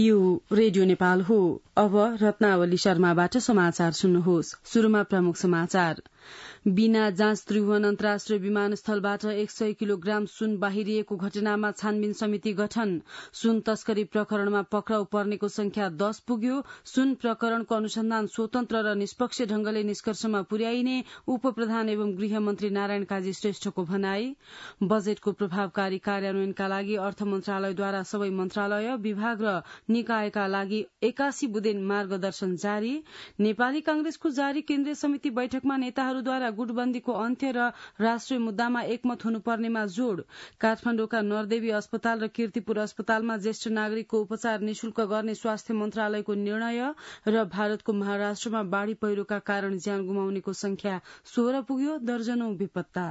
यो रेडियो नेपाल हो अब रत्नावली शर्माबाट समाचार सुन्नुहोस् शुरूमा प्रमुख समाचार बिना जाँच त्रिभुवन अन्तर्राष्ट्रिय विमानस्थलबाट एक सय किलोग्राम सुन बाहिरिएको घटनामा छानबिन समिति गठन सुन तस्करी प्रकरणमा पक्राउ पर्नेको संख्या दश पुग्यो सुन प्रकरणको अनुसन्धान स्वतन्त्र र निष्पक्ष ढंगले निष्कर्षमा पुर्याइने उप प्रधान एवं गृहमन्त्री नारायण काजी श्रेष्ठको भनाई बजेटको प्रभावकारी कार्यान्वयनका लागि अर्थ मन्त्रालयद्वारा सबै मन्त्रालय विभाग र निकायका लागि एकासी बुदेन मार्गदर्शन जारी नेपाली कांग्रेसको जारी केन्द्रीय समिति बैठकमा नेताहरू द्वारा गुटबन्दीको अन्त्य र राष्ट्रिय मुद्दामा एकमत हुनुपर्नेमा जोड़ काठमाडौँका नरदेवी अस्पताल र किर्तिपुर अस्पतालमा ज्येष्ठ नागरिकको उपचार निशुल्क गर्ने स्वास्थ्य मन्त्रालयको निर्णय र भारतको महाराष्ट्रमा बाढ़ी पहिरोका कारण ज्यान गुमाउनेको संख्या सोह्र पुग्यो दर्जनौ बेपत्ता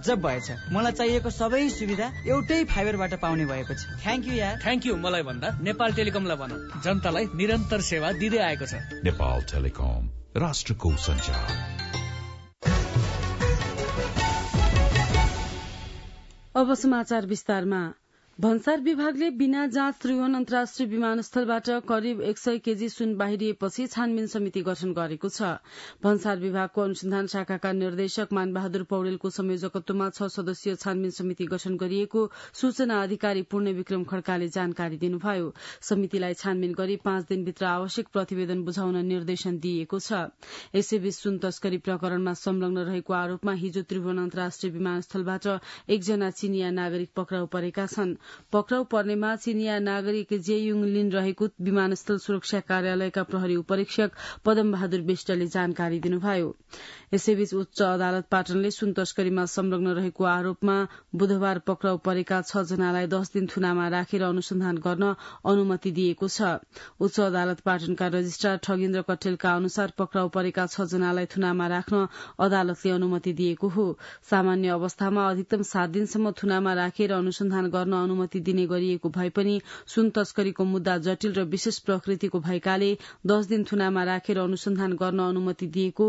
गजब भएछ मलाई चाहिएको सबै सुविधा एउटै फाइबरबाट पाउने भएको छ थ्याङ्क यू यार थ्याङ्क यू मलाई भन्दा नेपाल टेलिकम टेलिकमलाई भन जनतालाई निरन्तर सेवा दिँदै आएको छ नेपाल टेलिकम राष्ट्रको सञ्चार अब समाचार विस्तारमा भन्सार विभागले बिना जाँच त्रिभुवन अन्तर्राष्ट्रिय विमानस्थलबाट करिब एक सय केजी सुन बाहिरिएपछि छानबिन समिति गठन गरेको छ भन्सार विभागको अनुसन्धान शाखाका निर्देशक मानबहादुर पौडेलको संयोजकत्वमा छ सदस्यीय छानबिन समिति गठन गरिएको सूचना अधिकारी पूर्ण विक्रम खड्काले जानकारी दिनुभयो समितिलाई छानबिन गरी पाँच दिनभित्र आवश्यक प्रतिवेदन बुझाउन निर्देशन दिइएको छ यसैबीच सुन तस्करी प्रकरणमा संलग्न रहेको आरोपमा हिजो त्रिभुवन अन्तर्राष्ट्रिय विमानस्थलबाट एकजना चिनिया नागरिक पक्राउ परेका छनृ पक्राउ पर्नेमा चिनिया नागरिक जेयुङ लिन रहेको विमानस्थल सुरक्षा कार्यालयका प्रहरी उपरीक्षक पदम बहादुर विष्टले जानकारी दिनुभयो यसैबीच उच्च अदालत पाटनले सुन तस्करीमा संलग्न रहेको आरोपमा बुधबार पक्राउ परेका छ जनालाई दश दिन थुनामा राखेर अनुसन्धान गर्न अनुमति दिएको छ उच्च अदालत पाटनका रजिस्ट्रार ठगेन्द्र कटेलका अनुसार पक्राउ परेका छ जनालाई थुनामा राख्न अदालतले अनुमति दिएको हो सामान्य अवस्थामा अधिकतम सात दिनसम्म थुनामा राखेर अनुसन्धान गर्न अनुमति अनुमति दिने गरिएको भए पनि सुन तस्करीको मुद्दा जटिल र विशेष प्रकृतिको भएकाले दश दिन थुनामा राखेर अनुसन्धान गर्न अनुमति दिएको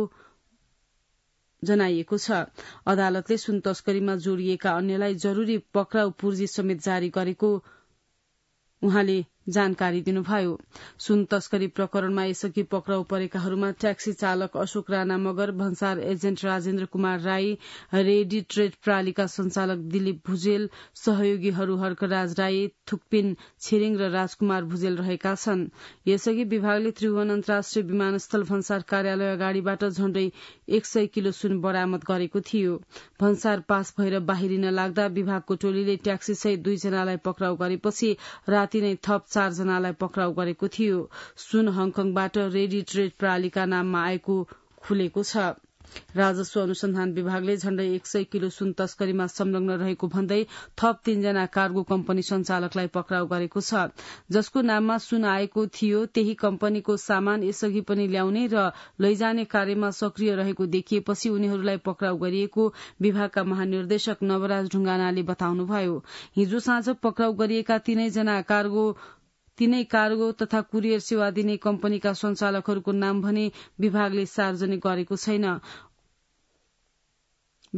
जनाइएको छ अदालतले सुन तस्करीमा जोड़िएका अन्यलाई जरूरी पक्राउ पूर्जी समेत जारी गरेको उहाँले जानकारी दिनुभयो सुन तस्करी प्रकरणमा यसअघि पक्राउ परेकाहरूमा ट्याक्सी चालक अशोक राणा मगर भन्सार agent Rajendra Kumar Rai ready trade प्रालीका संचालक दिलीप भुजेल सहयोगीहरू हर्कराज राई थुक्पिन छिरिङ र राजकुमार भुजेल रहेका छन् यसअघि विभागले त्रिभुवन अन्तर्राष्ट्रिय विमानस्थल भन्सार कार्यालय अगाडिबाट झण्डै एक सय किलो सुन बरामद गरेको थियो भन्सार पास भएर बाहिरिन लाग्दा विभागको टोलीले ट्याक्सी सहित दुईजनालाई पक्राउ गरेपछि राति नै थप चारजनालाई पक्राउ गरेको थियो सुन हङकङबाट रेडी ट्रेड प्रणालीका नाममा आएको खुलेको छ राजस्व अनुसन्धान विभागले झण्डै एक सय किलो सुन तस्करीमा संलग्न रहेको भन्दै थप तीनजना कार्गो कम्पनी संचालकलाई पक्राउ गरेको छ जसको नाममा सुन आएको थियो त्यही कम्पनीको सामान यसअघि पनि ल्याउने र लैजाने कार्यमा सक्रिय रहेको देखिएपछि उनीहरूलाई पक्राउ गरिएको विभागका महानिर्देशक नवराज ढुङ्गानाले बताउनुभयो हिजो साँझ पक्राउ गरिएका तीनैजना कार्गो तीनै कार्गो तथा कुरियर सेवा दिने कम्पनीका संचालकहरूको नाम भने विभागले सार्वजनिक गरेको छैन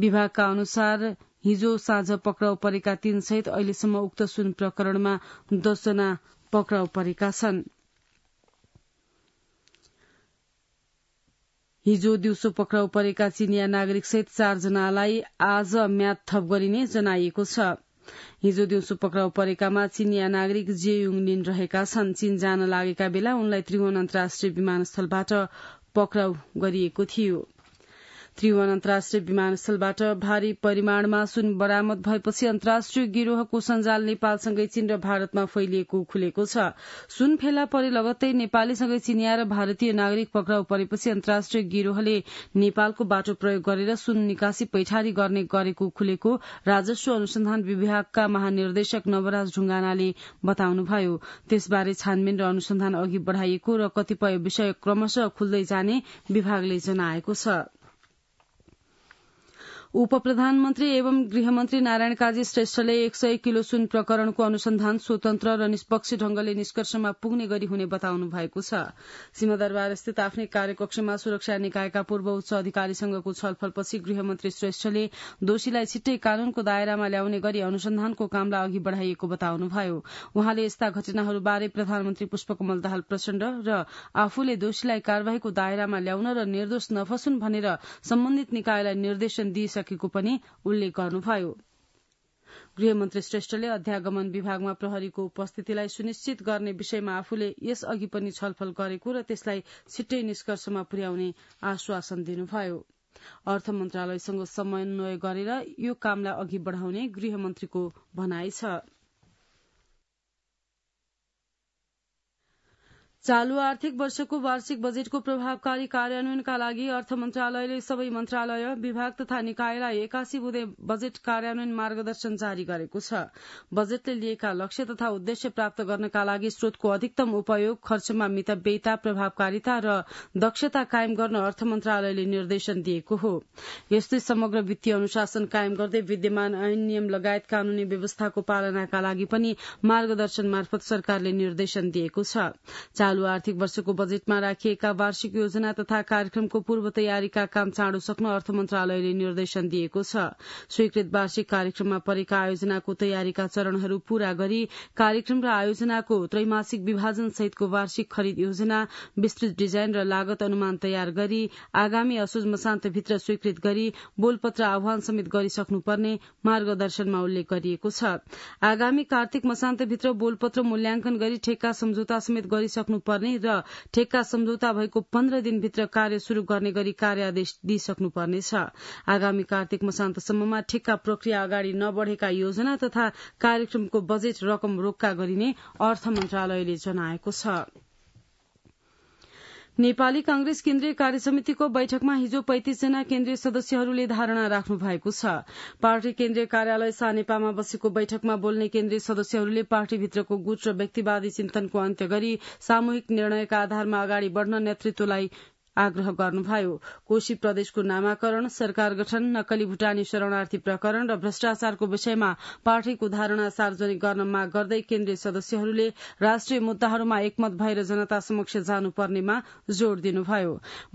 विभागका अनुसार हिजो साँझ पक्राउ परेका तीन सहित अहिलेसम्म उक्त सुन प्रकरणमा दसजना पक्राउ परेका छन् हिजो दिउँसो पक्राउ परेका चिनिया नागरिकसहित चारजनालाई आज म्याद थप गरिने जनाइएको छ हिजो दिउँसो पक्राउ परेकामा चिनिया नागरिक जे लिन रहेका छन् चीन जान लागेका बेला उनलाई त्रिभुवन अन्तर्राष्ट्रिय विमानस्थलबाट पक्राउ गरिएको थियो त्रिभुवन अन्तर्राष्ट्रिय विमानस्थलबाट भारी परिमाणमा सुन बरामद भएपछि अन्तर्राष्ट्रिय गिरोहको सञ्जाल नेपालसँगै चीन र भारतमा फैलिएको खुलेको छ सुन फेला परे लगत्तै नेपालीसँगै चिनिया र भारतीय नागरिक पक्राउ परेपछि अन्तर्राष्ट्रिय गिरोहले नेपालको बाटो प्रयोग गरेर सुन निकासी पैठारी गर्ने गरेको खुलेको राजस्व अनुसन्धान विभागका महानिर्देशक नवराज ढुङ्गानाले बताउनुभयो त्यसबारे छानबिन र अनुसन्धान अघि बढ़ाइएको र कतिपय विषय क्रमशः खुल्दै जाने विभागले जनाएको छ उप प्रधानमन्त्री एवं गृहमन्त्री नारायण काजी श्रेष्ठले एक सय किलो सुन प्रकरणको अनुसन्धान स्वतन्त्र र निष्पक्ष ढंगले निष्कर्षमा पुग्ने गरी हुने बताउनु भएको छ सीमादरबार स्थित आफ्नै कार्यकक्षमा सुरक्षा निकायका पूर्व उच्च अधिकारीसँगको छलफलपछि गृहमन्त्री श्रेष्ठले दोषीलाई छिट्टै कानूनको दायरामा ल्याउने गरी अनुसन्धानको कामलाई अघि बढ़ाइएको बताउनुभयो उहाँले यस्ता घटनाहरूबारे प्रधानमन्त्री पुष्पकमल दाहाल प्रचण्ड र आफूले दोषीलाई कार्यवाहीको दायरामा ल्याउन र निर्दोष नफसुन् भनेर सम्बन्धित निकायलाई निर्देशन दिइसके गरिसकेको पनि उल्लेख गर्नुभयो गृहमन्त्री श्रेष्ठले अध्यागमन विभागमा प्रहरीको उपस्थितिलाई सुनिश्चित गर्ने विषयमा आफूले यसअघि पनि छलफल गरेको र त्यसलाई छिट्टै निष्कर्षमा पुर्याउने आश्वासन दिनुभयो अर्थ मन्त्रालयसँग समन्वय गरेर यो कामलाई अघि बढ़ाउने गृहमन्त्रीको भनाई छ चालु आर्थिक वर्षको वार्षिक बजेटको प्रभावकारी कार्यान्वयनका लागि अर्थ मन्त्रालयले सबै मन्त्रालय विभाग तथा निकायलाई एकासी बुधे बजेट कार्यान्वयन मार्गदर्शन जारी गरेको छ बजेटले लिएका लक्ष्य तथा उद्देश्य प्राप्त गर्नका लागि स्रोतको अधिकतम उपयोग खर्चमा मितव्ययता प्रभावकारिता र दक्षता कायम गर्न अर्थ मन्त्रालयले निर्देशन दिएको हो यस्तै समग्र वित्तीय अनुशासन कायम गर्दै विद्यमान ऐन नियम लगायत कानूनी व्यवस्थाको पालनाका लागि पनि मार्गदर्शन मार्फत सरकारले निर्देशन दिएको छ चालु आर्थिक वर्षको बजेटमा राखिएका वार्षिक योजना तथा कार्यक्रमको पूर्व तयारीका काम चाँडो सक्न अर्थ मन्त्रालयले निर्देशन दिएको छ स्वीकृत वार्षिक कार्यक्रममा परेका आयोजनाको तयारीका चरणहरू पूरा गरी कार्यक्रम र आयोजनाको त्रैमासिक विभाजन सहितको वार्षिक खरिद योजना विस्तृत डिजाइन र लागत अनुमान तयार गरी आगामी असोज मसान्तभित्र स्वीकृत गरी बोलपत्र आह्वान समेत गरिसक्नुपर्ने मार्गदर्शनमा उल्लेख गरिएको छ आगामी कार्तिक मसान्तभित्र बोलपत्र मूल्याङ्कन गरी ठेक्का सम्झौता समेत गरिसक्नु गर्नुपर्ने र ठेक्का सम्झौता भएको पन्ध्र दिनभित्र कार्य शुरू गर्ने गरी आदेश दिइसक्नुपर्नेछ आगामी कार्तिक मसान्तसम्ममा ठेक्का प्रक्रिया अगाडि नबढ़ेका योजना तथा कार्यक्रमको बजेट रकम रोक्का गरिने अर्थ मन्त्रालयले जनाएको छ नेपाली कांग्रेस केन्द्रीय कार्यसमितिको बैठकमा हिजो पैंतिसजना केन्द्रीय सदस्यहरूले धारणा राख्नु भएको छ पार्टी केन्द्रीय कार्यालय सानेपामा बसेको बैठकमा बोल्ने केन्द्रीय सदस्यहरूले पार्टीभित्रको गुट र व्यक्तिवादी चिन्तनको अन्त्य गरी सामूहिक निर्णयका आधारमा अगाडि बढ़न नेतृत्वलाई आग्रह गर्नुभयो कोशी प्रदेशको नामाकरण सरकार गठन नक्कली भूटानी शरणार्थी प्रकरण र भ्रष्टाचारको विषयमा पार्टीको धारणा सार्वजनिक गर्न माग गर्दै केन्द्रीय सदस्यहरूले राष्ट्रिय मुद्दाहरूमा एकमत भएर जनता समक्ष जानुपर्नेमा जोड़ दिनुभयो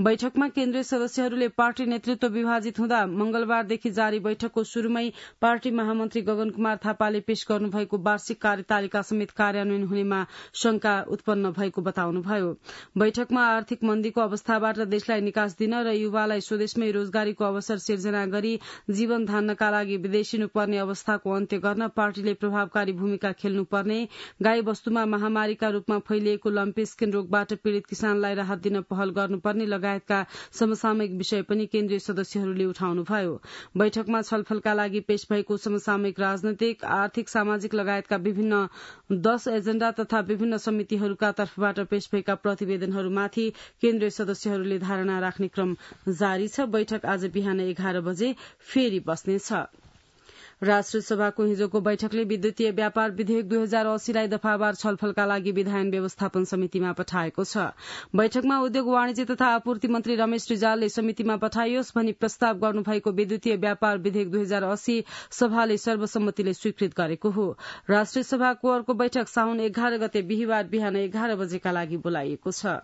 बैठकमा केन्द्रीय सदस्यहरूले पार्टी नेतृत्व विभाजित हुँदा मंगलबारदेखि जारी बैठकको शुरूमै पार्टी महामन्त्री गगन कुमार थापाले पेश गर्नुभएको वार्षिक कार्यतालिका समेत कार्यान्वयन हुनेमा शंका उत्पन्न भएको बताउनुभयो बैठकमा आर्थिक मन्दीको अवस्था युवाबाट देशलाई निकास दिन र युवालाई स्वदेशमै रोजगारीको अवसर सिर्जना गरी जीवन धान्नका लागि विदेशिनु पर्ने अवस्थाको अन्त्य गर्न पार्टीले प्रभावकारी भूमिका खेल्नुपर्ने गाई वस्तुमा महामारीका रूपमा फैलिएको लम्पी रोगबाट पीड़ित किसानलाई राहत दिन पहल गर्नुपर्ने लगायतका समसामयिक विषय पनि केन्द्रीय सदस्यहरूले उठाउनुभयो बैठकमा छलफलका लागि पेश भएको समसामयिक राजनैतिक आर्थिक सामाजिक लगायतका विभिन्न दश एजेण्डा तथा विभिन्न समितिहरूका तर्फबाट पेश भएका प्रतिवेदनहरूमाथि केन्द्रीय सदस्यहरू सांसदहरूले धारणा राख्ने क्रम जारी छ बैठक आज बिहान एघार बजे फेरि बस्नेछ राष्ट्रसभाको हिजोको बैठकले विद्युतीय व्यापार विधेयक दुई हजार अस्सीलाई दफावार छलफलका लागि विधायन व्यवस्थापन समितिमा पठाएको छ बैठकमा उद्योग वाणिज्य तथा आपूर्ति मन्त्री रमेश रिजालले समितिमा पठाइयोस् भनी प्रस्ताव गर्नुभएको विद्युतीय व्यापार विधेयक दुई हजार अस्सी सभाले सर्वसम्मतिले स्वीकृत गरेको हो राष्ट्रसभाको अर्को बैठक साउन एघार गते बिहिबार बिहान एघार बजेका लागि बोलाइएको छ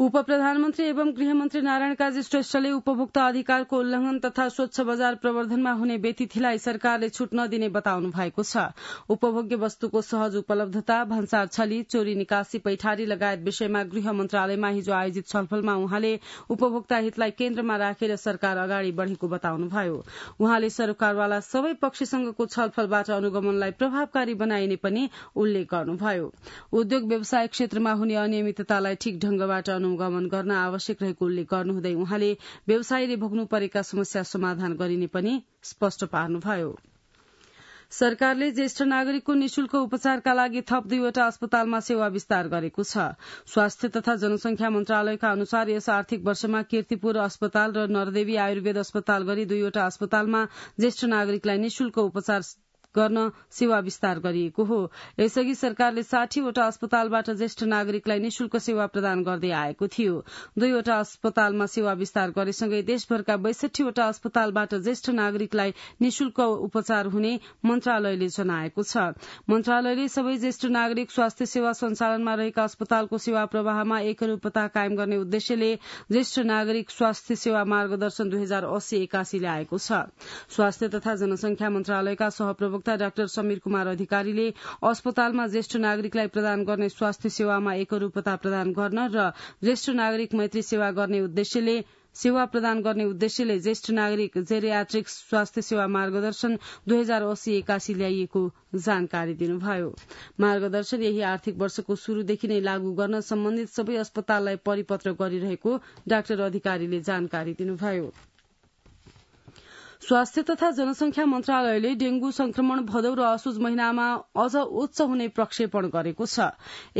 उप प्रधानमन्त्री एवं गृहमन्त्री नारायण काजी श्रेष्ठले उपभोक्ता अधिकारको उल्लंघन तथा स्वच्छ बजार प्रवर्धनमा हुने व्यतिथिलाई सरकारले छूट नदिने बताउनु भएको छ उपभोग्य वस्तुको सहज उपलब्धता भन्सार छली चोरी निकासी पैठारी लगायत विषयमा गृह मन्त्रालयमा हिजो आयोजित छलफलमा उहाँले उपभोक्ता हितलाई केन्द्रमा राखेर सरकार अगाडि बढ़ेको बताउनुभयो उहाँले सरकारवाला सबै पक्षसँगको छलफलबाट अनुगमनलाई प्रभावकारी बनाइने पनि उल्लेख गर्नुभयो उद्योग व्यवसाय क्षेत्रमा हुने अनियमिततालाई ठिक ढंगबाट अनुगमन गर्न आवश्यक रहेको उल्लेख गर्नुहुँदै उहाँले व्यवसायीले भोग्नु परेका समस्या समाधान गरिने पनि स्पष्ट पार्नुभयो सरकारले ज्येष्ठ नागरिकको निशुल्क उपचारका लागि थप दुईवटा अस्पतालमा सेवा विस्तार गरेको छ स्वास्थ्य तथा जनसंख्या मन्त्रालयका अनुसार यस आर्थिक वर्षमा किर्तिपुर अस्पताल र नरदेवी आयुर्वेद अस्पताल गरी दुईवटा अस्पतालमा ज्येष्ठ नागरिकलाई निशुल्क उपचार गर्न सेवा विस्तार गरिएको हो यसअघि सरकारले साठीवटा अस्पतालबाट ज्येष्ठ नागरिकलाई निशुल्क सेवा प्रदान गर्दै आएको थियो दुईवटा अस्पतालमा सेवा विस्तार गरेसँगै देशभरका बैसठीवटा अस्पतालबाट ज्येष्ठ नागरिकलाई निशुल्क उपचार हुने मन्त्रालयले जनाएको छ मन्त्रालयले सबै ज्येष्ठ नागरिक स्वास्थ्य सेवा संचालनमा रहेका अस्पतालको सेवा प्रवाहमा एकरूपता कायम गर्ने उद्देश्यले ज्येष्ठ नागरिक स्वास्थ्य सेवा मार्गदर्शन दुई हजार अस्सी एकासी ल्याएको छ स्वास्थ्य तथा जनसंख्या मन्त्रालयका सहप्रवक्ता प्रवक्ता डाक्टर समीर कुमार अधिकारीले अस्पतालमा ज्येष्ठ नागरिकलाई प्रदान गर्ने स्वास्थ्य सेवामा एकरूपता प्रदान गर्न र ज्येष्ठ नागरिक मैत्री सेवा गर्ने उद्देश्यले सेवा प्रदान गर्ने उद्देश्यले ज्येष्ठ नागरिक जेरियाट्रिक स्वास्थ्य सेवा मार्गदर्शन दुई हजार अस्सी एकासी ल्याइएको जानकारी दिनुभयो मार्गदर्शन यही आर्थिक वर्षको शुरूदेखि नै लागू गर्न सम्बन्धित सबै अस्पताललाई परिपत्र गरिरहेको डाक्टर अधिकारीले जानकारी दिनुभयो स्वास्थ्य तथा जनसंख्या मन्त्रालयले डेंगू संक्रमण भदौ र असोज महिनामा अझ उच्च हुने प्रक्षेपण गरेको छ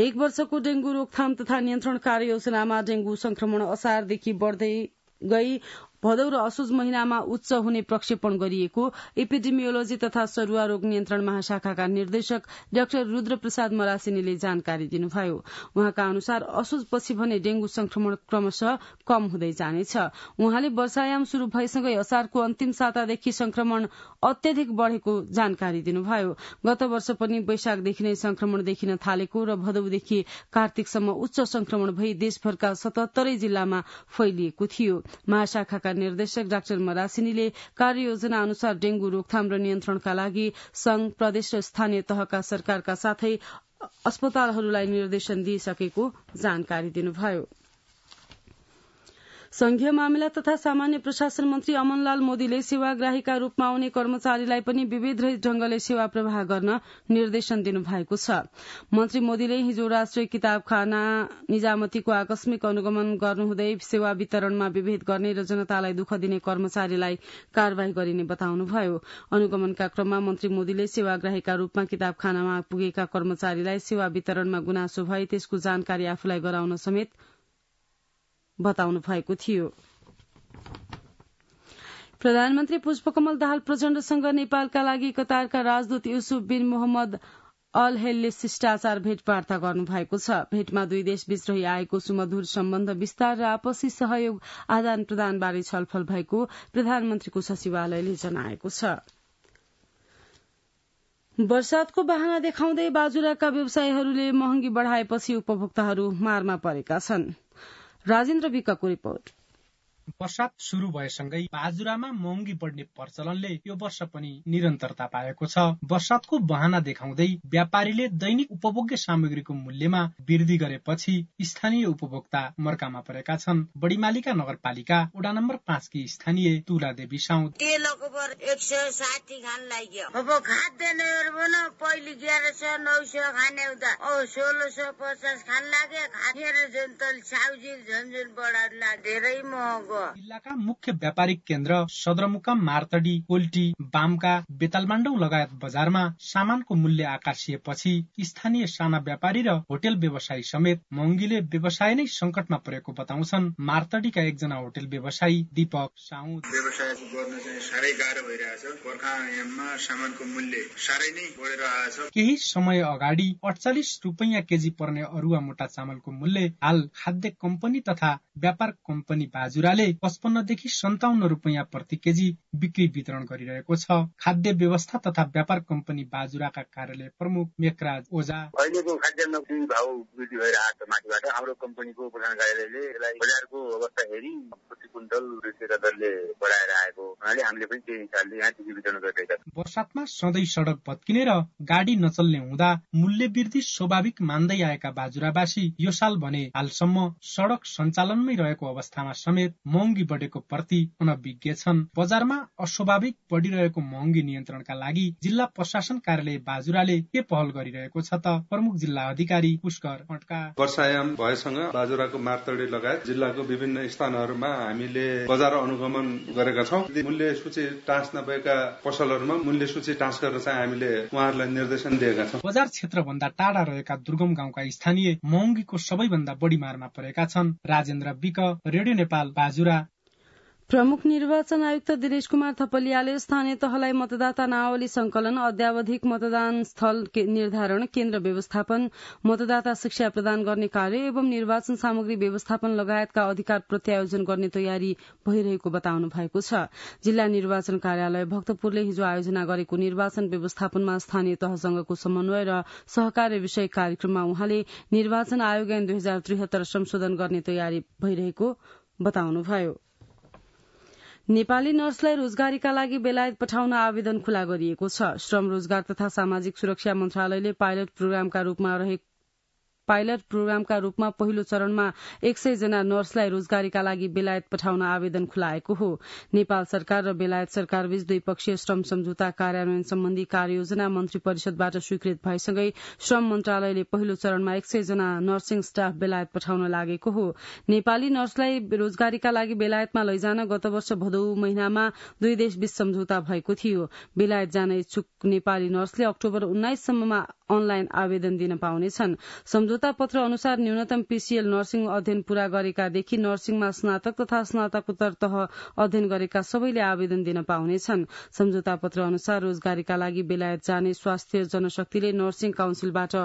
एक वर्षको डेंगू रोकथाम तथा नियन्त्रण कार्ययोजनामा डेंगू संक्रमण असारदेखि बढ़दै गई भदौ र असोज महिनामा उच्च हुने प्रक्षेपण गरिएको एपिडेमियोलोजी तथा सरूवा रोग नियन्त्रण महाशाखाका निर्देशक डाक्टर रुद्र प्रसाद मरासिनीले जानकारी दिनुभयो उहाँका अनुसार असोज पछि भने डेंगू संक्रमण क्रमशः कम हुँदै जानेछ उहाँले वर्षायाम शुरू भएसँगै असारको अन्तिम सातादेखि संक्रमण अत्यधिक बढ़ेको जानकारी दिनुभयो गत वर्ष पनि वैशाखदेखि नै संक्रमण देखिन थालेको र भदौदेखि कार्तिकसम्म उच्च संक्रमण भई देशभरका सतहत्तरै जिल्लामा फैलिएको थियो महाशाखाका निर्देशक डाक्टर मरासिनीले कार्ययोजना अनुसार डेंगू रोकथाम र नियन्त्रणका लागि संघ प्रदेश र स्थानीय तहका सरकारका साथै अस्पतालहरूलाई निर्देशन दिइसकेको जानकारी दिनुभयो संघीय मामिला तथा सामान्य प्रशासन मन्त्री अमनलाल मोदीले सेवाग्राहीका रूपमा आउने कर्मचारीलाई पनि विविध ढंगले सेवा प्रवाह गर्न निर्देशन दिनुभएको छ मन्त्री मोदीले हिजो राष्ट्रिय किताबखाना निजामतीको आकस्मिक अनुगमन गर्नुहुँदै सेवा वितरणमा विभेद गर्ने र जनतालाई दुःख दिने कर्मचारीलाई कार्यवाही गरिने बताउनुभयो अनुगमनका क्रममा मन्त्री मोदीले सेवाग्राहीका रूपमा किताबखानामा पुगेका कर्मचारीलाई सेवा वितरणमा गुनासो भए त्यसको जानकारी आफूलाई गराउन समेत बताउनु भएको थियो प्रधानमन्त्री पुष्पकमल दाहाल प्रचण्डसँग नेपालका लागि कतारका राजदूत युसुफ बिन मोहम्मद अल हेलले शिष्टाचार भेटवार्ता गर्नुभएको छ भेटमा दुई देश देशबीच रही आएको सुमधुर सम्बन्ध विस्तार र आपसी सहयोग आदान प्रदानबारे छलफल भएको प्रधानमन्त्रीको सचिवालयले जनाएको छ वर्षातको वाहना देखाउँदै बाजुराका व्यवसायीहरूले महँगी बढ़ाएपछि उपभोक्ताहरू मारमा परेका छनृ राजेन्द्र बीका को रिपोर्ट बर्सात शुरू भएसँगै बाजुरामा महँगी बढ्ने प्रचलनले यो वर्ष पनि निरन्तरता पाएको छ वर्षातको बहाना देखाउँदै व्यापारीले दैनिक उपभोग्य सामग्रीको मूल्यमा वृद्धि गरेपछि स्थानीय उपभोक्ता मर्कामा परेका छन् बढीमालिका नगरपालिका वडा नम्बर पाँच कि स्थानीय तुला देवी साउद सोह्र पचास खान लाग्यो धेरै महँगो जिल्लाका मुख्य व्यापारिक केन्द्र सदरमुकाम मार्तडी ओल्टी बामका बेतालमाण्डौ लगायत बजारमा सामानको मूल्य आकाशिएपछि स्थानीय साना व्यापारी र होटेल व्यवसायी समेत महँगीले व्यवसाय नै संकटमा परेको बताउँछन् मार्तडीका एकजना होटेल व्यवसायी दीपक साउद व्यवसाय गर्न साह्रै गाह्रो भइरहेछ सामानको मूल्य साह्रै नै बढेर आएछ केही समय अगाडि अडचालिस रुपियाँ केजी पर्ने अरुवा मोटा चामलको मूल्य हाल खाद्य कम्पनी तथा व्यापार कम्पनी बाजुराले पसलले पचपन्नदेखि सन्ताउन्न रुपियाँ प्रति केजी बिक्री वितरण गरिरहेको छ खाद्य व्यवस्था तथा व्यापार कम्पनी बाजुराका कार्यालय प्रमुख मेकराज ओझा अहिलेको खाद्यान्न भाउ वृद्धि भएर माथिबाट हाम्रो कम्पनीको प्रधान कार्यालयले यसलाई बजारको अवस्था हेरी प्रति कुइन्टल दरले बढाएर हामीले पनि त्यही हिसाबले यहाँदेखि वितरण गरिरहेका छौँ बर्सातमा सधैँ सड़क भत्किने र गाडी नचल्ने हुँदा मूल्य वृद्धि स्वाभाविक मान्दै आएका बाजुरावासी यो साल भने हालसम्म सड़क सञ्चालनमै रहेको अवस्थामा समेत महँगी बढेको प्रति अनभिज्ञ छन् बजारमा अस्वाभाविक बढ़िरहेको महँगी नियन्त्रणका लागि जिल्ला प्रशासन कार्यालय बाजुराले के पहल गरिरहेको छ त प्रमुख जिल्ला अधिकारी पुष्कर अटका वर्षायाम भएसँग बाजुराको मार्तडी लगायत जिल्लाको विभिन्न स्थानहरूमा हामीले बजार अनुगमन गरेका छौँ मूल्य सूची टाँस नभएका पसलहरूमा मूल्य सूची टाँस गर्न चाहिँ हामीले उहाँहरूलाई निर्देशन दिएका छौँ बजार भन्दा टाढा रहेका दुर्गम गाउँका स्थानीय महँगीको सबैभन्दा बढी मारमा परेका छन् राजेन्द्र विक रेडियो नेपाल बाजुरा प्रमुख निर्वाचन आयुक्त दिनेश कुमार थपलियाले स्थानीय तहलाई मतदाता नावली संकलन अध्यावधिक मतदान स्थल के निर्धारण केन्द्र व्यवस्थापन मतदाता शिक्षा प्रदान गर्ने कार्य एवं निर्वाचन सामग्री व्यवस्थापन लगायतका अधिकार प्रत्यायोजन गर्ने तयारी भइरहेको बताउनु भएको छ जिल्ला निर्वाचन कार्यालय भक्तपुरले हिजो आयोजना गरेको निर्वाचन व्यवस्थापनमा स्थानीय तहसँगको समन्वय र सहकार्य विषय कार्यक्रममा उहाँले निर्वाचन आयोग ऐन दुई संशोधन गर्ने तयारी भइरहेको बताउनुभयो नेपाली नर्सलाई रोजगारीका लागि बेलायत पठाउन आवेदन खुला गरिएको छ श्रम रोजगार तथा सामाजिक सुरक्षा मन्त्रालयले पाइलट प्रोग्रामका रूपमा रहेको पाइलट प्रोग्रामका रूपमा पहिलो चरणमा एक सय जना नर्सलाई रोजगारीका लागि बेलायत पठाउन आवेदन खुलाएको हो नेपाल सरकार र बेलायत सरकारबीच द्विपक्षीय श्रम सम्झौता कार्यान्वयन सम्बन्धी कार्ययोजना मन्त्री परिषदबाट स्वीकृत भएसँगै श्रम मन्त्रालयले पहिलो चरणमा एक सय जना नर्सिङ स्टाफ बेलायत पठाउन लागेको हो नेपाली नर्सलाई रोजगारीका लागि बेलायतमा लैजान गत वर्ष भदौ महिनामा दुई देश बीच सम्झौता भएको थियो बेलायत जान इच्छुक नेपाली नर्सले अक्टोबर उन्नाइससम्ममा अनलाइन आवेदन दिन पाउनेछन् सम्झौता दर्ता पत्र अनुसार न्यूनतम पीसीएल नर्सिङ अध्ययन पूरा गरेकादेखि नर्सिङमा स्नातक तथा स्नातकोत्तर तह अध्ययन गरेका सबैले आवेदन दिन पाउनेछन् सम्झौता पत्र अनुसार रोजगारीका लागि बेलायत जाने स्वास्थ्य जनशक्तिले नर्सिङ काउन्सिलबाट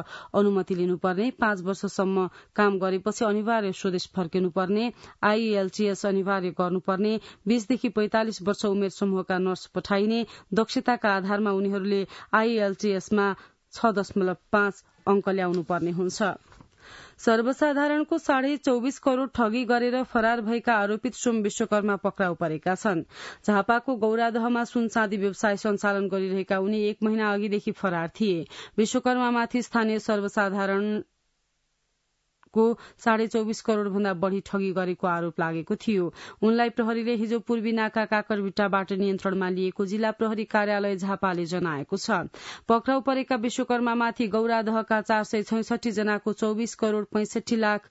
अनुमति लिनुपर्ने पाँच वर्षसम्म काम गरेपछि अनिवार्य स्वदेश फर्किनुपर्ने आईएलटीएस अनिवार्य गर्नुपर्ने बीसदेखि पैंतालिस वर्ष उमेर समूहका नर्स पठाइने दक्षताका आधारमा उनीहरूले आईएलटीएसमा छ दशमलव पाँच अङ्क ल्याउनु पर्ने हुन्छ सर्वसाधारणको साढे चौबिस करोड़ ठगी गरेर फरार भएका आरोपित सोम विश्वकर्मा पक्राउ परेका छन् झापाको गौरादहमा चाँदी व्यवसाय सञ्चालन गरिरहेका उनी एक महिना अघिदेखि फरार थिए विश्वकर्मामाथि स्थानीय सर्वसाधारण को साढे चौबिस करोड़ भन्दा बढ़ी ठगी गरेको आरोप लागेको थियो उनलाई प्रहरीले हिजो पूर्वी नाका काकरभिट्टाबाट नियन्त्रणमा लिएको जिल्ला प्रहरी कार्यालय झापाले जनाएको छ पक्राउ परेका विश्वकर्मामाथि गौरादहका चार सय छैसठी जनाको चौविस करोड़ पैंसठी लाख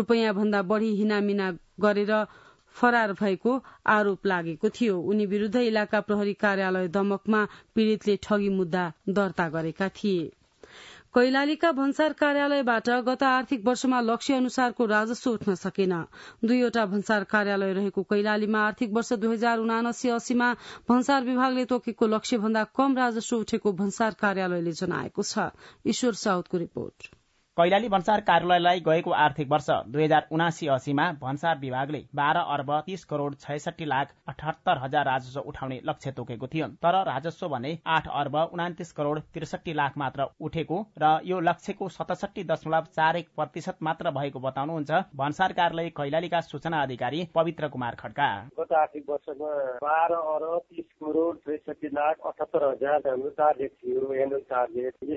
रूपियाँ भन्दा बढ़ी हिनामिना गरेर फरार भएको आरोप लागेको थियो उनी विरूद्ध इलाका प्रहरी कार्यालय दमकमा पीड़ितले ठगी मुद्दा दर्ता गरेका थिए कैलालीका भन्सार कार्यालयबाट गत आर्थिक वर्षमा लक्ष्य अनुसारको राजस्व उठ्न सकेन दुईवटा भन्सार कार्यालय रहेको कैलालीमा आर्थिक वर्ष दुई हजार उनासी अस्सीमा भन्सार विभागले तोकेको लक्ष्य भन्दा कम राजस्व उठेको भन्सार कार्यालयले जनाएको छ ईश्वर साउदको रिपोर्ट कैलाली भन्सार कार्यालयलाई गएको आर्थिक वर्ष दुई हजार उनासी असीमा भन्सार विभागले बाह्र अर्ब तीस करोड़ छैसठी लाख अठहत्तर हजार राजस्व उठाउने लक्ष्य तोकेको थियो तर राजस्व भने आठ अर्ब उनातिस करोड़ त्रिसठी लाख मात्र उठेको र यो लक्ष्यको सतसठी दशमलव चार एक प्रतिशत मात्र भएको बताउनुहुन्छ भन्सार कार्यालय कैलालीका सूचना अधिकारी पवित्र कुमार खड्का गत आर्थिक वर्षमा बाह्र अर्ब तीस करोड़ त्रिसठी लाख अठहत्तर हजार हाम्रो टार्गेट थियो टार्गेट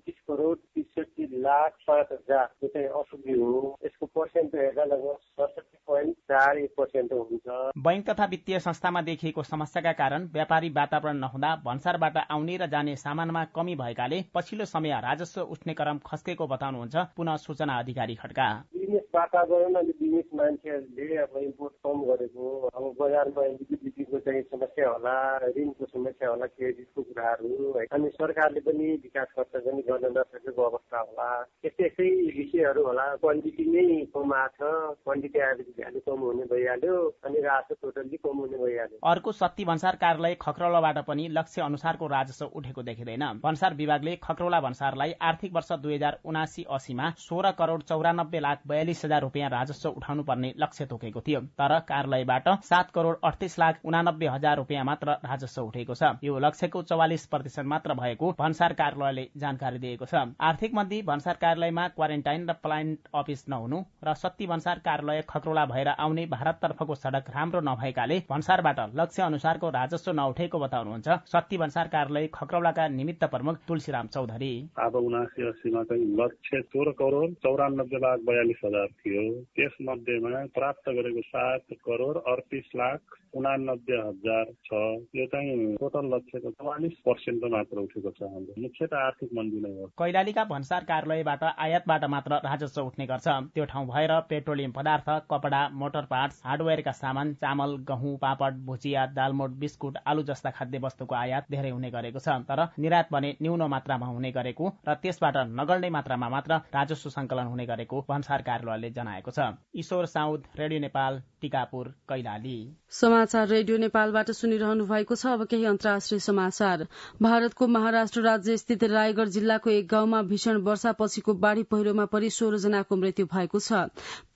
उन्तिस करोड त्रिसठी लाख पाँच हजार यो चाहिँ हो यसको पर्सेन्ट हेर्दा लगभग सडसठी हुन्छ बैंक तथा वित्तीय संस्थामा देखिएको समस्याका कारण व्यापारी वातावरण नहुँदा भन्सारबाट आउने र जाने सामानमा कमी भएकाले पछिल्लो समय राजस्व उठ्ने क्रम खस्केको बताउनुहुन्छ पुनः सूचना अधिकारी खड्का बिजनेस वातावरण अनि बिजनेस मान्छेहरूले अब इम्पोर्ट कम गरेको अब बजारमा लिक्विडिटीको चाहिँ समस्या होला ऋणको समस्या होला क्रेडिटको कुराहरू अनि सरकारले पनि विकास खर्च पनि गर्न नसकेको अवस्था होला यस्तै यस्तै विषयहरू होला क्वान्टिटी नै कम आएको छ क्वान्टिटी आएपछि भ्यालु कम हुने भइहाल्यो अनि राजस्व टोटल्ली कम हुने भइहाल्यो अर्को शक्ति भन्सार कार्यालय खक्रौलाबाट पनि लक्ष्य अनुसारको राजस्व उठेको देखिँदैन भन्सार विभागले खक्रौला भन्सारलाई आर्थिक वर्ष दुई हजार उनासी असीमा सोह्र करोड चौरानब्बे लाख बयालिस हजार रुपियाँ राजस्व पर्ने लक्ष्य तोकेको थियो तर कार्यालयबाट सात करोड़ अडतिस लाख उनानब्बे हजार रुपियाँ मात्र राजस्व उठेको छ यो लक्ष्यको चौवालिस प्रतिशत मात्र भएको भन्सार कार्यालयले जानकारी दिएको छ आर्थिक मन्दी भन्सार कार्यालयमा क्वारेन्टाइन र प्लान्ट अफिस नहुनु र शक्ति भन्सार कार्यालय खक्रोला भएर आउने भारततर्फको सड़क राम्रो नभएकाले भन्सारबाट लक्ष्य अनुसारको राजस्व नउठेको बताउनुहुन्छ शक्ति भन्सार कार्यालय खक्रौलाका निमित्त प्रमुख तुलसीराम चौधरी अब उनासी अस्सीमा चाहिँ लक्ष्य सोह्र करोड चौरानब्बे लाख बयालिस हजार थियो त्यसमध्येमा प्राप्त गरेको सात करोड अडतिस लाख उनानब्बे हजार छ यो चाहिँ टोटल लक्ष्यको चौवालिस पर्सेन्ट मात्र उठेको छ हाम्रो मुख्य त आर्थिक मन्दी नै हो कैलालीका भन्सार कार्यालयबाट आयातबाट मात्र राजस्व उठ्ने गर्छ त्यो ठाउँ भएर पेट्रोलियम पदार्थ कपडा मोटर पार्ट्स हार्डवेयरका सामान चामल गहुँ पापड भुचिया दालमोट बिस्कुट आलु जस्ता खाद्य वस्तुको आयात धेरै हुने गरेको छ तर निर्यात भने न्यून मात्रामा हुने गरेको र त्यसबाट नगर्ने मात्रामा मात्र राजस्व संकलन हुने गरेको भन्सार कार्यालयले जनाएको छ ईश्वर साउद रेडियो नेपाल टिकापुर कैलाली समाचार रेडियो नेपालबाट सुनिरहनु भएको छ अब केही अन्तर्राष्ट्रिय समाचार भारतको महाराष्ट्र राज्य स्थित रायगढ़ जिल्लाको एक गाउँमा भीषण वर्षा पछिको बाढ़ी पहिरोमा परि सोह्र जनाको मृत्यु भएको छ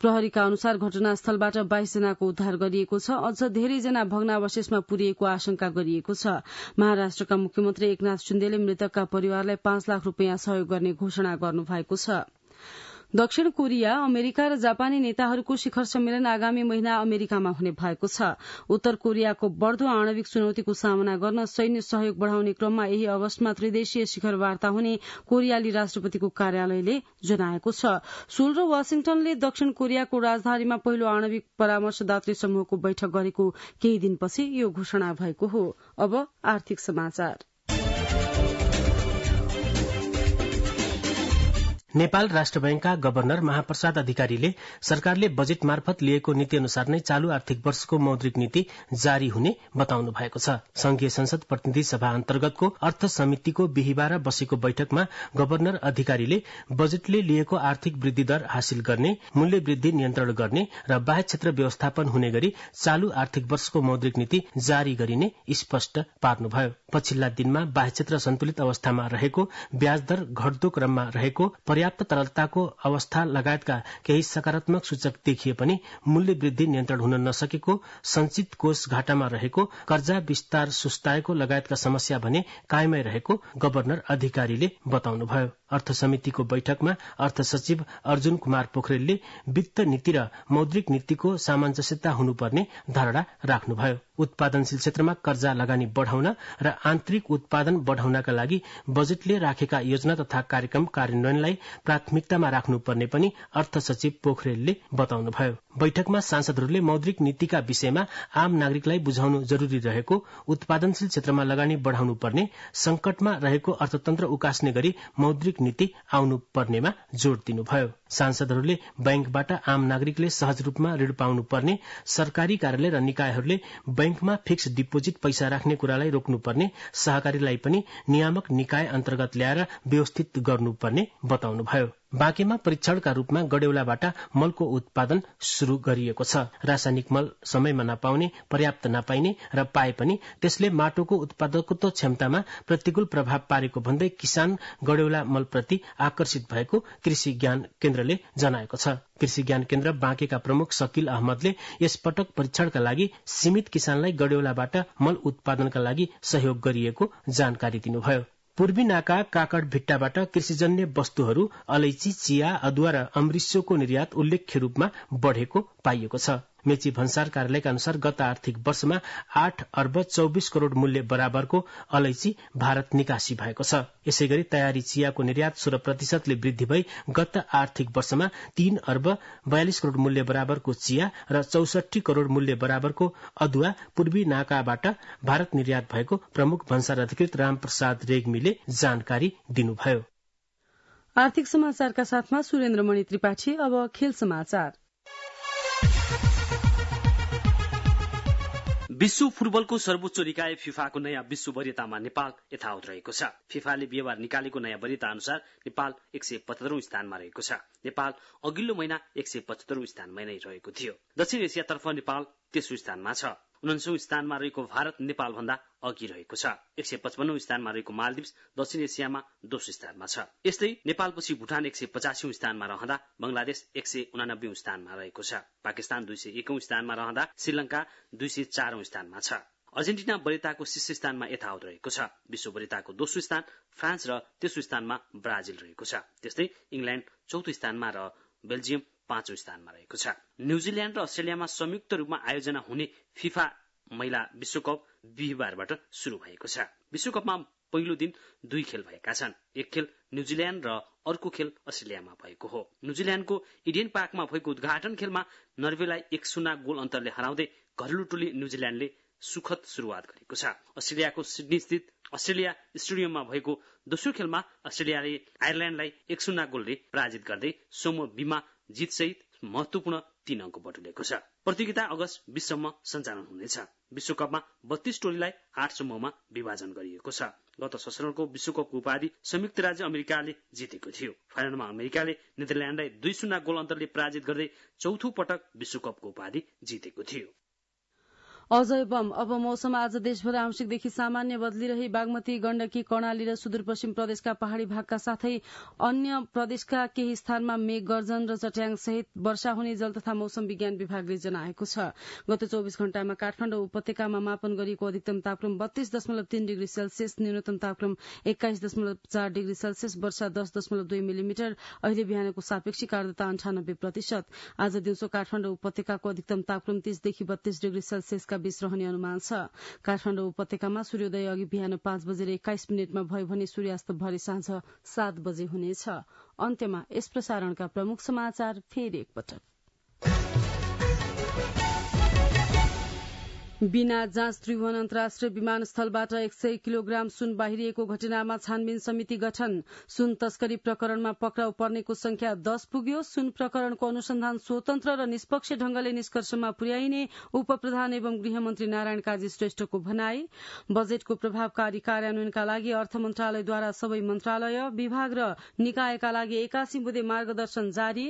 प्रहरीका अनुसार घटनास्थलबाट बाइस जनाको उद्धार गरिएको छ अझ धेरैजना भग्नावशेषमा पुरिएको आशंका गरिएको छ महाराष्ट्रका मुख्यमन्त्री एकनाथ सिन्धेले मृतकका परिवारलाई पाँच लाख रूपियाँ सहयोग गर्ने घोषणा गर्नु भएको छ दक्षिण कोरिया अमेरिका र जापानी नेताहरूको शिखर सम्मेलन आगामी महिना अमेरिकामा हुने भएको छ उत्तर कोरियाको बढ़दो आणविक चुनौतीको सामना गर्न सैन्य सहयोग बढ़ाउने क्रममा यही अगस्तमा त्रिदेशीय शिखर वार्ता हुने कोरियाली राष्ट्रपतिको कार्यालयले जनाएको छ सोल र वाशिङटनले दक्षिण कोरियाको राजधानीमा पहिलो आणविक परामर्शदात्री समूहको बैठक गरेको केही दिनपछि यो घोषणा भएको हो अब आर्थिक समाचार नेपाल राष्ट्र बैंकका गवर्नर महाप्रसाद अधिकारीले सरकारले बजेट मार्फत लिएको नीति अनुसार नै चालू आर्थिक वर्षको मौद्रिक नीति जारी हुने बताउनु भएको छ संघीय संसद प्रतिनिधि सभा अन्तर्गतको अर्थ समितिको बिहिबार बसेको बैठकमा गवर्नर अधिकारीले बजेटले लिएको आर्थिक वृद्धि दर हासिल गर्ने मूल्य वृद्धि नियन्त्रण गर्ने र बाह्य क्षेत्र व्यवस्थापन हुने गरी चालू आर्थिक वर्षको मौद्रिक नीति जारी गरिने स्पष्ट पार्नुभयो पछिल्ला दिनमा बाह्य क्षेत्र सन्तुलित अवस्थामा रहेको ब्याज घट्दो क्रममा रहेको पर्या पर्याप्त तरलताको अवस्था लगायतका केही सकारात्मक सूचक देखिए पनि मूल्य वृद्धि नियन्त्रण हुन नसकेको संचित कोष घाटामा रहेको कर्जा विस्तार सुस्ताएको लगायतका समस्या भने कायमै रहेको गवर्नर अधिकारीले बताउनुभयो अर्थ समितिको बैठकमा अर्थ सचिव अर्जुन कुमार पोखरेलले वित्त नीति र मौद्रिक नीतिको सामञ्जस्यता हुनुपर्ने धारणा राख्नुभयो उत्पादनशील क्षेत्रमा कर्जा लगानी बढ़ाउन र आन्तरिक उत्पादन बढ़ाउनका लागि बजेटले राखेका योजना तथा कार्यक्रम कार्यान्वयनलाई प्राथमिकतामा राख्नुपर्ने पनि अर्थ सचिव पोखरेलले बताउनुभयो बैठकमा सांसदहरूले मौद्रिक नीतिका विषयमा आम नागरिकलाई बुझाउनु जरूरी रहेको उत्पादनशील क्षेत्रमा लगानी बढ़ाउनु पर्ने संकटमा रहेको अर्थतन्त्र उकास्ने गरी मौद्रिक नीति आउनु पर्नेमा जोड़ दिनुभयो सांसदहरूले बैंकबाट आम नागरिकले सहज रूपमा ऋण पाउनु पर्ने सरकारी कार्यालय र निकायहरूले बैंकमा फिक्स डिपोजिट पैसा राख्ने कुरालाई रोक्नुपर्ने सहकारीलाई पनि नियामक निकाय अन्तर्गत ल्याएर व्यवस्थित गर्नुपर्ने बताउनुभयो बाँकेमा परीक्षणका रूपमा गडेौलाबाट मलको उत्पादन शुरू गरिएको छ रासायनिक मल समयमा नपाउने पर्याप्त नपाइने र पाए पनि त्यसले माटोको उत्पादकत्व क्षमतामा प्रतिकूल प्रभाव पारेको भन्दै किसान गडेौला मलप्रति आकर्षित भएको कृषि ज्ञान केन्द्रले जनाएको छ कृषि ज्ञान केन्द्र बाँकेका प्रमुख सकिल अहमदले यस पटक परीक्षणका लागि सीमित किसानलाई गडेौलाबाट मल उत्पादनका लागि सहयोग गरिएको जानकारी दिनुभयो पूर्वी नाका काकड भिट्टाबाट कृषिजन्य वस्तुहरू अलैची चिया अदुवा र अमृस्योको निर्यात उल्लेख्य रूपमा बढ़ेको पाइएको छ मेची भन्सार कार्यालयका अनुसार गत आर्थिक वर्षमा आठ अर्ब चौबिस करोड़ मूल्य बराबरको अलैची भारत निकासी भएको छ यसै गरी तयारी चियाको निर्यात सोह्र प्रतिशतले वृद्धि भई गत आर्थिक वर्षमा तीन अर्ब बयालिस करोड़ मूल्य बराबरको चिया र चौसठी करोड़ मूल्य बराबरको अदुवा पूर्वी नाकाबाट भारत निर्यात भएको प्रमुख भन्सार अधिकृत रामप्रसाद रेग्मीले जानकारी दिनुभयो आर्थिक समाचारका साथमा सुरेन्द्र मणि त्रिपाठी अब खेल समाचार विश्व फुटबलको सर्वोच्च निकाय फिफाको नयाँ विश्व वरियतामा नेपाल यथावत रहेको छ फिफाले बिहिबार निकालेको नयाँ वरियता अनुसार नेपाल एक सय पचहत्तरौं स्थानमा रहेको छ नेपाल अघिल्लो महिना एक सय पचहत्तरौं स्थानमा नै रहेको थियो दक्षिण एसियातर्फ नेपाल तेस्रो स्थानमा छ उन्नाइसौं स्थानमा रहेको भारत नेपाल भन्दा अघि रहेको छ एक सय पचपन्नौ स्थानमा रहेको मालदिप्स दक्षिण एसियामा दोस्रो स्थानमा छ यस्तै नेपालपछि भुटान एक सय पचासी स्थानमा रहँदा बंगलादेश एक सय उनानब्बे स्थानमा रहेको छ पाकिस्तान दुई सय एकौं स्थानमा रहँदा श्रीलंका दुई सय चारौं स्थानमा छ अर्जेन्टिना वरिताको शीर्ष स्थानमा यथावत रहेको छ विश्व वरिताको दोस्रो स्थान फ्रान्स र तेस्रो स्थानमा ब्राजिल रहेको छ त्यस्तै इङ्ल्याण्ड चौथो स्थानमा र बेल्जियम पाँचौं स्थानमा रहेको छ न्यूजील्याण्ड र अस्ट्रेलियामा संयुक्त रूपमा आयोजना हुने फिफा महिला विश्वकप बिहिबारबाट शुरू भएको छ विश्वकपमा पहिलो दिन दुई खेल भएका छन् एक खेल न्यूजील्याण्ड र अर्को खेल अस्ट्रेलियामा भएको हो न्यूजील्याण्डको इडियन पार्कमा भएको उद्घाटन खेलमा नर्वेलाई एक सुना गोल अन्तरले हराउँदै घरेलु टोली न्यूजील्याण्डले सुखद शुरूआत गरेको छ अस्ट्रेलियाको सिडनी स्थित अस्ट्रेलिया स्टेडियममा भएको दोस्रो खेलमा अस्ट्रेलियाले आयरल्याण्डलाई एक सुना गोलले पराजित गर्दै सोमो बिमा जितसहित महत्वपूर्ण तीन अङ्क बटुलेको छ प्रतियोगिता अगस्त बिससम्म सञ्चालन हुनेछ विश्वकपमा बत्तीस टोलीलाई आठ समूहमा विभाजन गरिएको छ गत संस्करणको विश्वकपको उपाधि संयुक्त राज्य अमेरिकाले जितेको थियो फाइनलमा अमेरिकाले नेदरल्याण्डलाई दुई शून्य गोल अन्तरले पराजित गर्दै चौथो पटक विश्वकपको उपाधि जितेको थियो अजय बम अब मौसम आज देशभर आंशिकदेखि सामान्य बदलिरहे बागमती गण्डकी कर्णाली र सुदूरपश्चिम प्रदेशका पहाड़ी भागका साथै अन्य प्रदेशका केही स्थानमा मेघ गर्जन र चट्याङ सहित वर्षा हुने जल तथा मौसम विज्ञान विभागले जनाएको छ गत चौविस घण्टामा काठमाडौँ उपत्यकामा मापन गरिएको अधिकतम तापक्रम बत्तीस दशमलव तीन डिग्री सेल्सियस न्यूनतम तापक्रम एक्काइस दशमलव चार डिग्री सेल्सियस वर्षा दश दशमलव दुई मिलिमिटर अहिले बिहानको सापेक्षिक आर्द्रता अन्ठानब्बे प्रतिशत आज दिउँसो काठमाडौँ उपत्यकाको अधिकतम तापक्रम तीसदेखि बत्तीस डिग्री सेल्सियसका बीच रहने अनुमान छ काठमाडौँ उपत्यकामा सूर्योदय अघि बिहान पाँच बजेर एक्काइस मिनटमा भयो भने सूर्यास्त भरे साँझ सात बजे हुनेछ अन्त्यमा यस प्रसारणका प्रमुख समाचार फेरि एकपटक बिना जाँच त्रिभुवन अन्तर्राष्ट्रिय विमानस्थलबाट एक सय किलोग्राम सुन बाहिरिएको घटनामा छानबिन समिति गठन सुन तस्करी प्रकरणमा पक्राउ पर्नेको संख्या दश पुग्यो सुन प्रकरणको अनुसन्धान स्वतन्त्र र निष्पक्ष ढंगले निष्कर्षमा पुर्याइने उप प्रधान एवं गृहमन्त्री नारायण काजी श्रेष्ठको भनाई बजेटको प्रभावकारी कार्यान्वयनका लागि अर्थ मन्त्रालयद्वारा सबै मन्त्रालय विभाग र निकायका लागि एकासी बुधे मार्गदर्शन जारी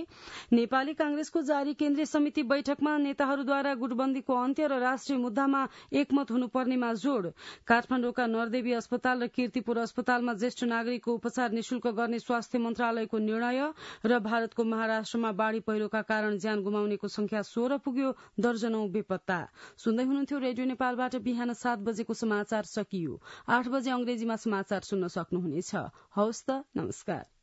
नेपाली कांग्रेसको जारी केन्द्रीय समिति बैठकमा नेताहरूद्वारा गुटबन्दीको अन्त्य र राष्ट्रिय मुद्दा मुद्दामा एकमत हुनुपर्नेमा जोड़ काठमाडौँका नरदेवी अस्पताल र किर्तिपुर अस्पतालमा ज्येष्ठ नागरिकको उपचार निशुल्क गर्ने स्वास्थ्य मन्त्रालयको निर्णय र भारतको महाराष्ट्रमा बाढ़ी पहिरोका कारण ज्यान गुमाउनेको संख्या सोह्र पुग्यो दर्जनौ बेपत्ता सुन्दै हुनुहुन्थ्यो रेडियो नेपालबाट बिहान सात बजेको समाचार सकियो आठ बजे अंग्रेजीमा समाचार सुन्न सक्नुहुनेछ हवस् त नमस्कार